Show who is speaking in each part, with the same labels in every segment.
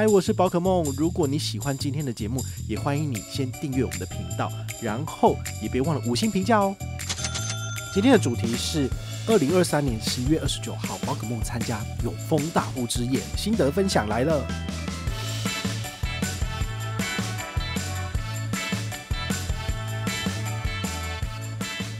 Speaker 1: 嗨，我是宝可梦。如果你喜欢今天的节目，也欢迎你先订阅我们的频道，然后也别忘了五星评价哦。今天的主题是二零二三年十一月二十九号，宝可梦参加永丰大户之夜心得分享来了。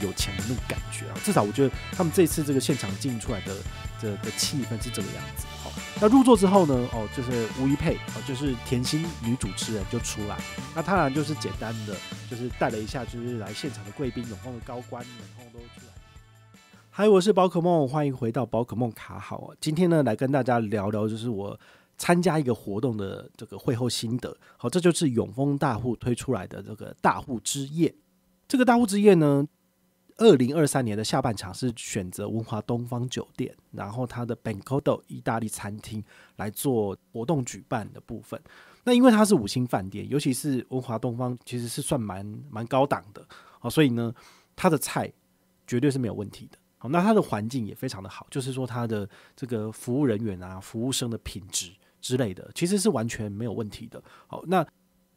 Speaker 1: 有钱的那种感觉啊，至少我觉得他们这次这个现场进出来的这的气氛是这个样子，好。那入座之后呢？哦，就是吴一佩，哦，就是甜心女主持人就出来。那他俩就是简单的，就是带了一下，就是来现场的贵宾，永丰的高官然后都出来。嗨，我是宝可梦，欢迎回到宝可梦卡好。今天呢，来跟大家聊聊，就是我参加一个活动的这个会后心得。好，这就是永丰大户推出来的这个大户之夜。这个大户之夜呢？二零二三年的下半场是选择文华东方酒店，然后它的 b a n c o d o 意大利餐厅来做活动举办的部分。那因为它是五星饭店，尤其是文华东方其实是算蛮蛮高档的，好，所以呢，它的菜绝对是没有问题的。好，那它的环境也非常的好，就是说它的这个服务人员啊、服务生的品质之类的，其实是完全没有问题的。好，那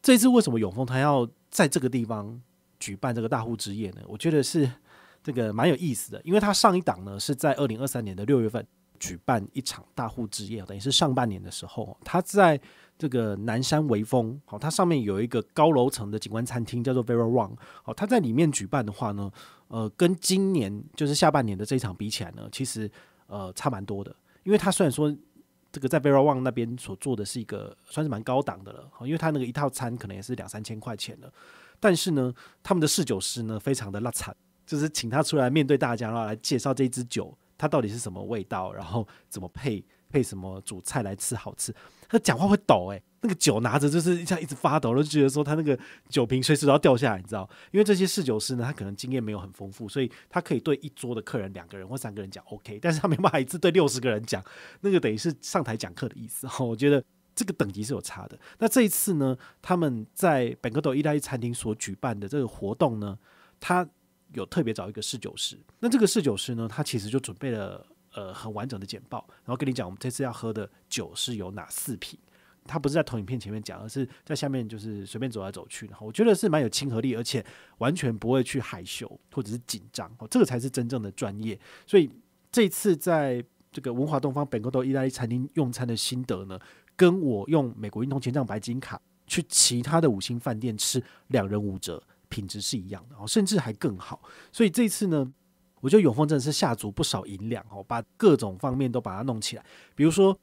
Speaker 1: 这次为什么永丰他要在这个地方举办这个大户之夜呢？我觉得是。这个蛮有意思的，因为他上一档呢是在二零二三年的六月份举办一场大户之夜，等于是上半年的时候，他在这个南山微风，好，它上面有一个高楼层的景观餐厅叫做 Vera Wang，好，他在里面举办的话呢，呃，跟今年就是下半年的这一场比起来呢，其实呃差蛮多的，因为他虽然说这个在 Vera Wang 那边所做的是一个算是蛮高档的了，因为他那个一套餐可能也是两三千块钱的，但是呢，他们的侍酒师呢非常的拉惨。就是请他出来面对大家，然后来介绍这支酒，它到底是什么味道，然后怎么配配什么主菜来吃好吃。他讲话会抖，哎，那个酒拿着就是一下一直发抖，就觉得说他那个酒瓶随时都要掉下来，你知道？因为这些侍酒师呢，他可能经验没有很丰富，所以他可以对一桌的客人两个人或三个人讲 OK，但是他没办法一次对六十个人讲，那个等于是上台讲课的意思。我觉得这个等级是有差的。那这一次呢，他们在本格斗意大利餐厅所举办的这个活动呢，他。有特别找一个试酒师，那这个试酒师呢，他其实就准备了呃很完整的简报，然后跟你讲我们这次要喝的酒是有哪四瓶。他不是在投影片前面讲，而是在下面就是随便走来走去。然后我觉得是蛮有亲和力，而且完全不会去害羞或者是紧张，哦，这个才是真正的专业。所以这次在这个文华东方本国豆意大利餐厅用餐的心得呢，跟我用美国运通千账白金卡去其他的五星饭店吃两人五折。品质是一样的哦，甚至还更好。所以这次呢，我觉得永丰真的是下足不少银两哦，把各种方面都把它弄起来。比如说，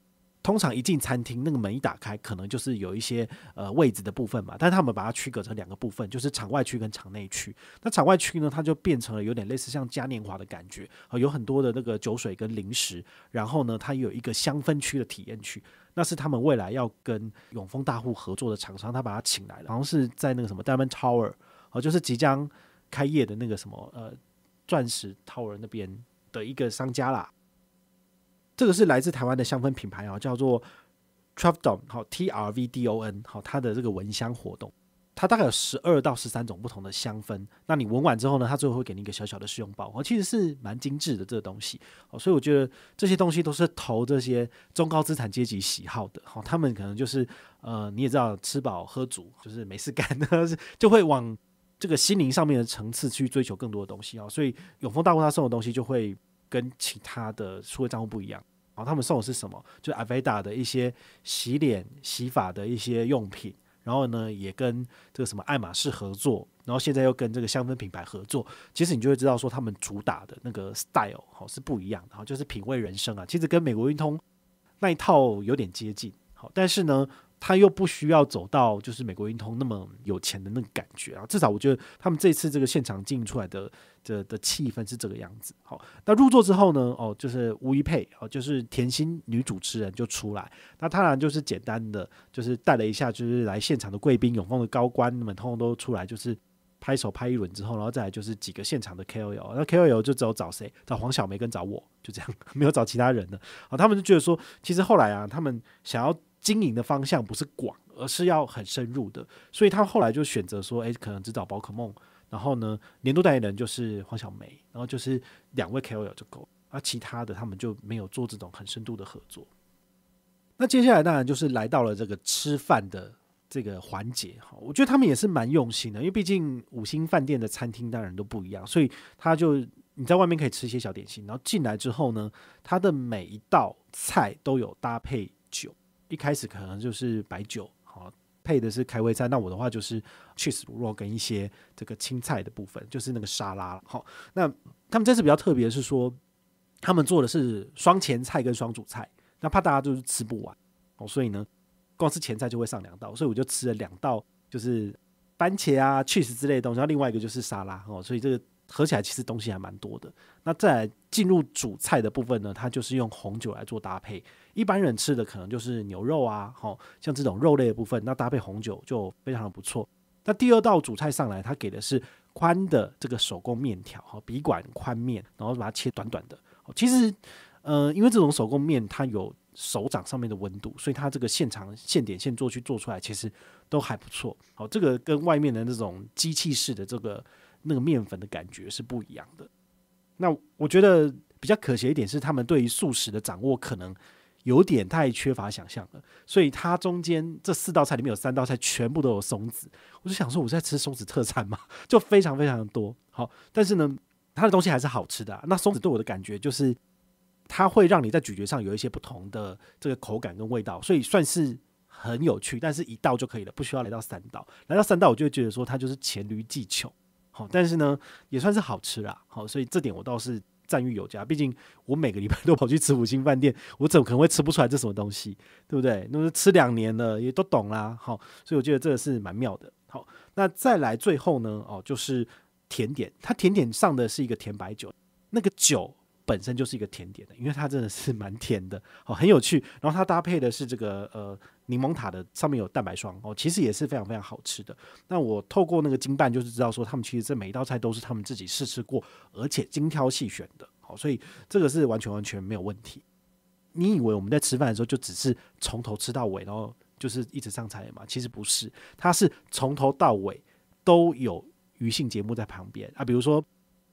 Speaker 1: 通常一进餐厅，那个门一打开，可能就是有一些呃位置的部分嘛。但是他们把它区隔成两个部分，就是场外区跟场内区。那场外区呢，它就变成了有点类似像嘉年华的感觉，有很多的那个酒水跟零食。然后呢，它有一个香氛区的体验区，那是他们未来要跟永丰大户合作的厂商，他把他请来了，好像是在那个什么 Diamond Tower。哦，就是即将开业的那个什么呃，钻石陶人那边的一个商家啦。这个是来自台湾的香氛品牌啊，叫做 Travdon，好 T R V D O N，好它的这个蚊香活动，它大概有十二到十三种不同的香氛。那你闻完之后呢，它最后会给你一个小小的试用包，哦，其实是蛮精致的这个东西。哦，所以我觉得这些东西都是投这些中高资产阶级喜好的，好，他们可能就是呃，你也知道吃饱喝足就是没事干，就会往。这个心灵上面的层次去追求更多的东西啊，所以永丰大户他送的东西就会跟其他的数位账户不一样啊。他们送的是什么？就阿维达的一些洗脸洗发的一些用品，然后呢也跟这个什么爱马仕合作，然后现在又跟这个香氛品牌合作。其实你就会知道说他们主打的那个 style 好是不一样，然后就是品味人生啊，其实跟美国运通那一套有点接近。好，但是呢。他又不需要走到就是美国运通那么有钱的那个感觉啊，至少我觉得他们这次这个现场进出来的的的气氛是这个样子。好，那入座之后呢，哦，就是吴一佩，哦，就是甜心女主持人就出来，那他俩就是简单的就是带了一下，就是来现场的贵宾、永丰的高官们，通通都出来，就是拍手拍一轮之后，然后再来就是几个现场的 KOL，那 KOL 就只有找谁，找黄晓梅跟找我就这样，没有找其他人的。啊，他们就觉得说，其实后来啊，他们想要。经营的方向不是广，而是要很深入的，所以他后来就选择说，哎，可能只找宝可梦，然后呢，年度代言人就是黄晓梅，然后就是两位 KOL 就够，而其他的他们就没有做这种很深度的合作。那接下来当然就是来到了这个吃饭的这个环节哈，我觉得他们也是蛮用心的，因为毕竟五星饭店的餐厅当然都不一样，所以他就你在外面可以吃一些小点心，然后进来之后呢，他的每一道菜都有搭配酒。一开始可能就是白酒，好配的是开胃菜。那我的话就是 cheese 卤肉跟一些这个青菜的部分，就是那个沙拉了。好，那他们这次比较特别，是说他们做的是双前菜跟双主菜。那怕大家就是吃不完哦，所以呢，光吃前菜就会上两道，所以我就吃了两道，就是番茄啊 cheese 之类的，东然后另外一个就是沙拉哦，所以这个。合起来其实东西还蛮多的。那再进入主菜的部分呢，它就是用红酒来做搭配。一般人吃的可能就是牛肉啊，吼，像这种肉类的部分，那搭配红酒就非常的不错。那第二道主菜上来，它给的是宽的这个手工面条，哈，笔管宽面，然后把它切短短的。其实，呃，因为这种手工面它有手掌上面的温度，所以它这个现场现点现做去做出来，其实都还不错。好，这个跟外面的那种机器式的这个。那个面粉的感觉是不一样的。那我觉得比较可惜一点是，他们对于素食的掌握可能有点太缺乏想象了。所以它中间这四道菜里面有三道菜全部都有松子，我就想说我在吃松子特产嘛，就非常非常多。好，但是呢，它的东西还是好吃的。那松子对我的感觉就是，它会让你在咀嚼上有一些不同的这个口感跟味道，所以算是很有趣。但是一道就可以了，不需要来到三道，来到三道我就会觉得说它就是黔驴技穷。但是呢，也算是好吃啦。好，所以这点我倒是赞誉有加。毕竟我每个礼拜都跑去吃五星饭店，我怎么可能会吃不出来这什么东西，对不对？那么吃两年了，也都懂啦，好，所以我觉得这个是蛮妙的。好，那再来最后呢，哦，就是甜点，它甜点上的是一个甜白酒，那个酒。本身就是一个甜点，的，因为它真的是蛮甜的，好 很有趣。然后它搭配的是这个呃柠檬塔的，上面有蛋白霜哦，其实也是非常非常好吃的。那我透过那个经办就是知道说，他们其实这每一道菜都是他们自己试吃过，而且精挑细选的，好，所以这个是完全完全没有问题。你以为我们在吃饭的时候就只是从头吃到尾，然后就是一直上菜嘛？其实不是，它是从头到尾都有余性节目在旁边啊，比如说。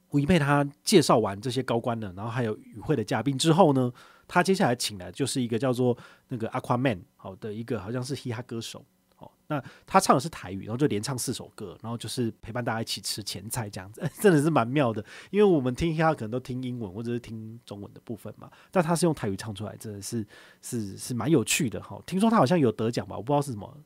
Speaker 1: 胡一佩他介绍完这些高官的，然后还有与会的嘉宾之后呢，他接下来请来就是一个叫做那个 Aquaman 好的一个好像是嘻哈歌手哦，那他唱的是台语，然后就连唱四首歌，然后就是陪伴大家一起吃前菜这样子，真的是蛮妙的，因为我们听嘻哈可能都听英文或者是听中文的部分嘛，但他是用台语唱出来，真的是是是蛮有趣的哈。听说他好像有得奖吧，我不知道是什么，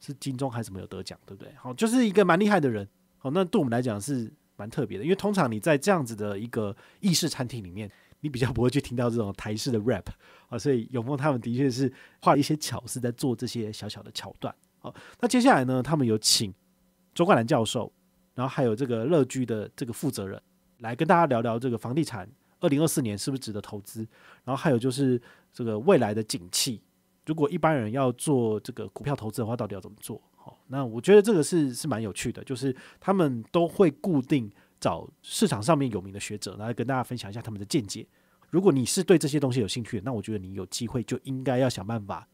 Speaker 1: 是金钟还是什么有得奖，对不对？好，就是一个蛮厉害的人，好，那对我们来讲是。蛮特别的，因为通常你在这样子的一个意式餐厅里面，你比较不会去听到这种台式的 rap 啊，所以永丰他们的确是花了一些巧思在做这些小小的桥段。好，那接下来呢，他们有请周冠兰教授，然后还有这个乐居的这个负责人来跟大家聊聊这个房地产二零二四年是不是值得投资，然后还有就是这个未来的景气，如果一般人要做这个股票投资的话，到底要怎么做？那我觉得这个是是蛮有趣的，就是他们都会固定找市场上面有名的学者，然后跟大家分享一下他们的见解。如果你是对这些东西有兴趣，那我觉得你有机会就应该要想办法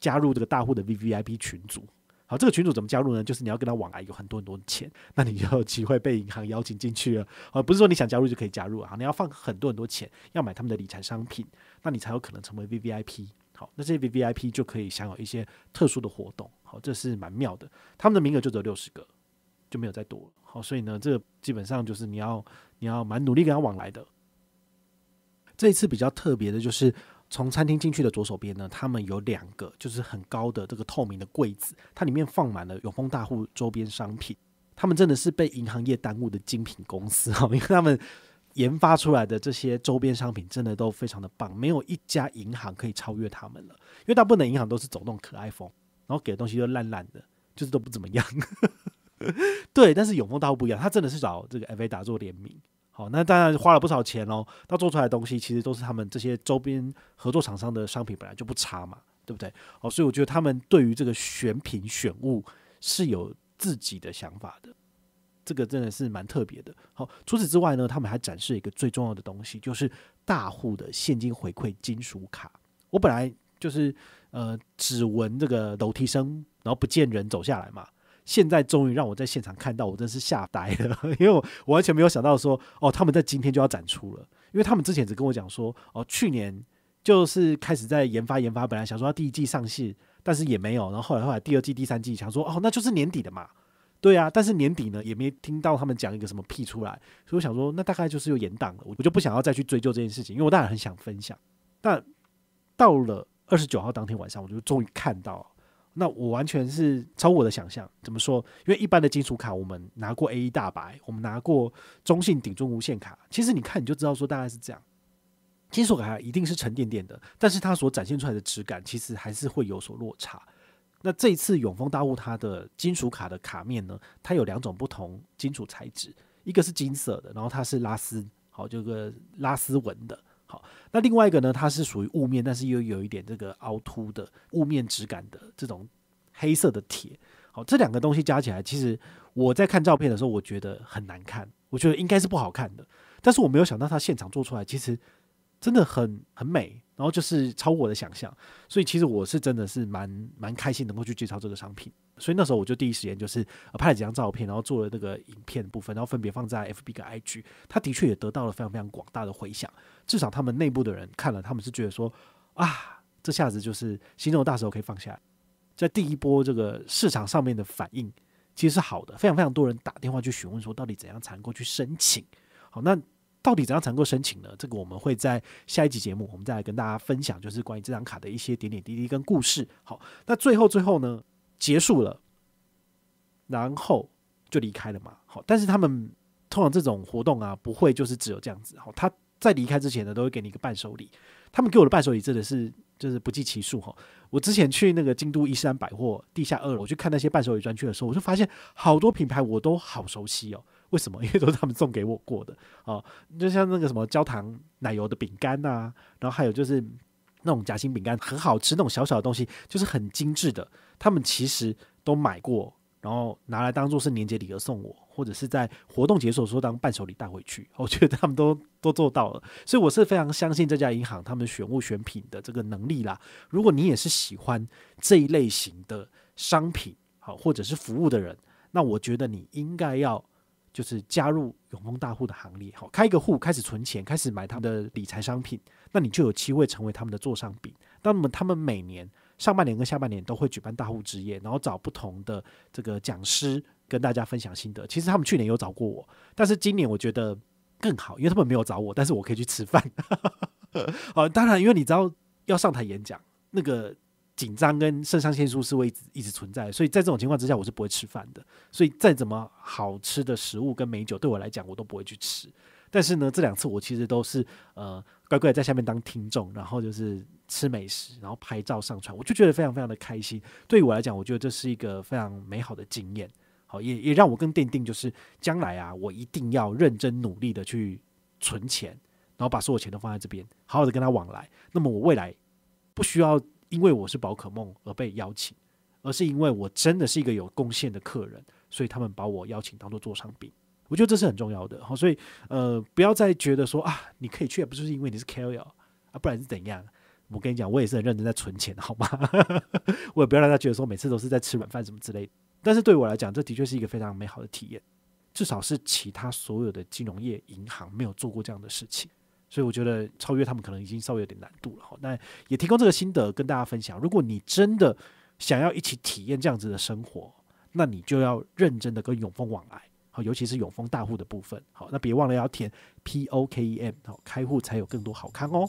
Speaker 1: 加入这个大户的 V V I P 群组。好，这个群组怎么加入呢？就是你要跟他往来有很多很多钱，那你就有机会被银行邀请进去了。啊，不是说你想加入就可以加入啊，你要放很多很多钱，要买他们的理财商品，那你才有可能成为 V V I P。好，那这些 V V I P 就可以享有一些特殊的活动。好，这是蛮妙的。他们的名额就只有六十个，就没有再多。好，所以呢，这基本上就是你要你要蛮努力跟他往来的。这一次比较特别的就是，从餐厅进去的左手边呢，他们有两个就是很高的这个透明的柜子，它里面放满了永丰大户周边商品。他们真的是被银行业耽误的精品公司哈，因为他们研发出来的这些周边商品真的都非常的棒，没有一家银行可以超越他们了，因为大部分的银行都是走那种可爱风。然后给的东西就烂烂的，就是都不怎么样。对，但是永丰大户不一样，他真的是找这个 F A 打做联名。好，那当然花了不少钱哦。他做出来的东西其实都是他们这些周边合作厂商的商品，本来就不差嘛，对不对？哦，所以我觉得他们对于这个选品选物是有自己的想法的。这个真的是蛮特别的。好，除此之外呢，他们还展示一个最重要的东西，就是大户的现金回馈金属卡。我本来就是。呃，只闻这个楼梯声，然后不见人走下来嘛。现在终于让我在现场看到，我真是吓呆了，因为我完全没有想到说，哦，他们在今天就要展出了。因为他们之前只跟我讲说，哦，去年就是开始在研发研发，本来想说第一季上线，但是也没有。然后后来后来第二季、第三季想说，哦，那就是年底的嘛，对啊。但是年底呢，也没听到他们讲一个什么屁出来，所以我想说，那大概就是有延档了。我就不想要再去追究这件事情，因为我当然很想分享，但到了。二十九号当天晚上，我就终于看到，那我完全是超我的想象。怎么说？因为一般的金属卡，我们拿过 A 一大白，我们拿过中性顶中无限卡，其实你看你就知道，说大概是这样。金属卡一定是沉甸甸的，但是它所展现出来的质感，其实还是会有所落差。那这一次永丰大物它的金属卡的卡面呢，它有两种不同金属材质，一个是金色的，然后它是拉丝，好，这个拉丝纹的。好，那另外一个呢？它是属于雾面，但是又有一点这个凹凸的雾面质感的这种黑色的铁。好，这两个东西加起来，其实我在看照片的时候，我觉得很难看，我觉得应该是不好看的。但是我没有想到它现场做出来，其实真的很很美，然后就是超过我的想象。所以其实我是真的是蛮蛮开心能够去介绍这个商品。所以那时候我就第一时间就是呃、拍了几张照片，然后做了这个影片部分，然后分别放在 F B 跟 I G。他的确也得到了非常非常广大的回响。至少他们内部的人看了，他们是觉得说啊，这下子就是心中的大石头可以放下在第一波这个市场上面的反应其实是好的，非常非常多人打电话去询问说到底怎样才能够去申请。好，那到底怎样才能够申请呢？这个我们会在下一集节目我们再来跟大家分享，就是关于这张卡的一些点点滴滴跟故事。好，那最后最后呢？结束了，然后就离开了嘛。好，但是他们通常这种活动啊，不会就是只有这样子。好，他在离开之前呢，都会给你一个伴手礼。他们给我的伴手礼真的是就是不计其数哈。我之前去那个京都一山百货地下二楼，我去看那些伴手礼专区的时候，我就发现好多品牌我都好熟悉哦。为什么？因为都是他们送给我过的哦。就像那个什么焦糖奶油的饼干呐，然后还有就是那种夹心饼干，很好吃，那种小小的东西就是很精致的。他们其实都买过，然后拿来当做是年节礼盒送我，或者是在活动结束的时候当伴手礼带回去。我觉得他们都都做到了，所以我是非常相信这家银行他们选物选品的这个能力啦。如果你也是喜欢这一类型的商品好或者是服务的人，那我觉得你应该要就是加入永丰大户的行列，好开一个户开始存钱，开始买他们的理财商品，那你就有机会成为他们的座上宾。那么他们每年。上半年跟下半年都会举办大户之夜，然后找不同的这个讲师跟大家分享心得。其实他们去年有找过我，但是今年我觉得更好，因为他们没有找我，但是我可以去吃饭。好，当然，因为你知道要上台演讲，那个紧张跟肾上腺素是会一直一直存在，所以在这种情况之下，我是不会吃饭的。所以再怎么好吃的食物跟美酒，对我来讲，我都不会去吃。但是呢，这两次我其实都是呃乖乖在下面当听众，然后就是。吃美食，然后拍照上传，我就觉得非常非常的开心。对于我来讲，我觉得这是一个非常美好的经验。好，也也让我更奠定就是将来啊，我一定要认真努力的去存钱，然后把所有钱都放在这边，好好的跟他往来。那么我未来不需要因为我是宝可梦而被邀请，而是因为我真的是一个有贡献的客人，所以他们把我邀请当做座上宾。我觉得这是很重要的。好，所以呃，不要再觉得说啊，你可以去，不就是因为你是 carry 啊，不然是怎样？我跟你讲，我也是很认真在存钱，好吗？我也不要让他觉得说每次都是在吃软饭什么之类的。但是对我来讲，这的确是一个非常美好的体验，至少是其他所有的金融业银行没有做过这样的事情。所以我觉得超越他们可能已经稍微有点难度了哈。那也提供这个心得跟大家分享。如果你真的想要一起体验这样子的生活，那你就要认真的跟永丰往来，好，尤其是永丰大户的部分。好，那别忘了要填 P O K E M，好，开户才有更多好看哦。